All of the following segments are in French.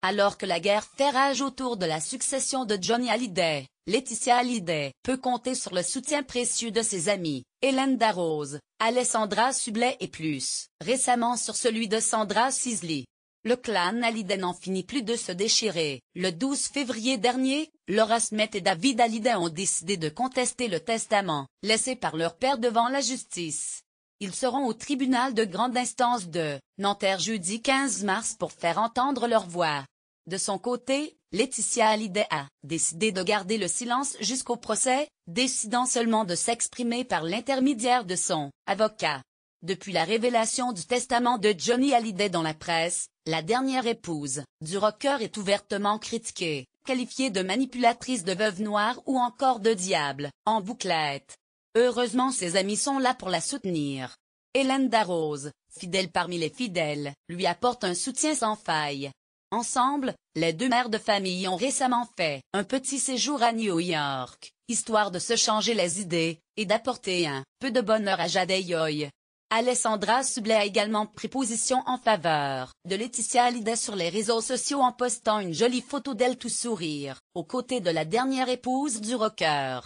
Alors que la guerre fait rage autour de la succession de Johnny Hallyday, Laetitia Hallyday peut compter sur le soutien précieux de ses amis, Hélène Darroze, Alessandra Sublet et plus, récemment sur celui de Sandra Sisley. Le clan Hallyday n'en finit plus de se déchirer. Le 12 février dernier, Laura Smith et David Hallyday ont décidé de contester le testament, laissé par leur père devant la justice. Ils seront au tribunal de grande instance de Nanterre jeudi 15 mars pour faire entendre leur voix. De son côté, Laetitia Hallyday a décidé de garder le silence jusqu'au procès, décidant seulement de s'exprimer par l'intermédiaire de son avocat. Depuis la révélation du testament de Johnny Hallyday dans la presse, la dernière épouse du rocker est ouvertement critiquée, qualifiée de manipulatrice de veuve noire ou encore de diable en bouclette. Heureusement ses amis sont là pour la soutenir. Hélène Darroze, fidèle parmi les fidèles, lui apporte un soutien sans faille. Ensemble, les deux mères de famille ont récemment fait un petit séjour à New York, histoire de se changer les idées et d'apporter un peu de bonheur à Jade Yoy. Alessandra Sublet a également pris position en faveur de Laetitia Hallyday sur les réseaux sociaux en postant une jolie photo d'elle tout sourire, aux côtés de la dernière épouse du rocker.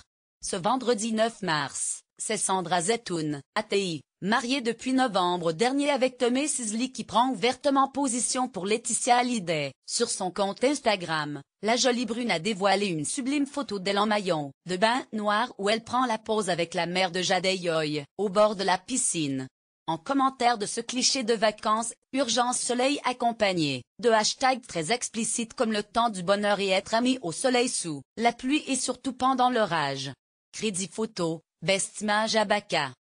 Ce vendredi 9 mars, c'est Sandra Zetoun, ATI, mariée depuis novembre dernier avec Thomas Sisley qui prend ouvertement position pour Laetitia Hallyday. Sur son compte Instagram, la jolie brune a dévoilé une sublime photo d'elle en maillon, de bain noir où elle prend la pose avec la mère de Yoy, au bord de la piscine. En commentaire de ce cliché de vacances, urgence soleil accompagné, de hashtags très explicites comme le temps du bonheur et être ami au soleil sous, la pluie et surtout pendant l'orage. Crédit photo, Bestimage Jabaka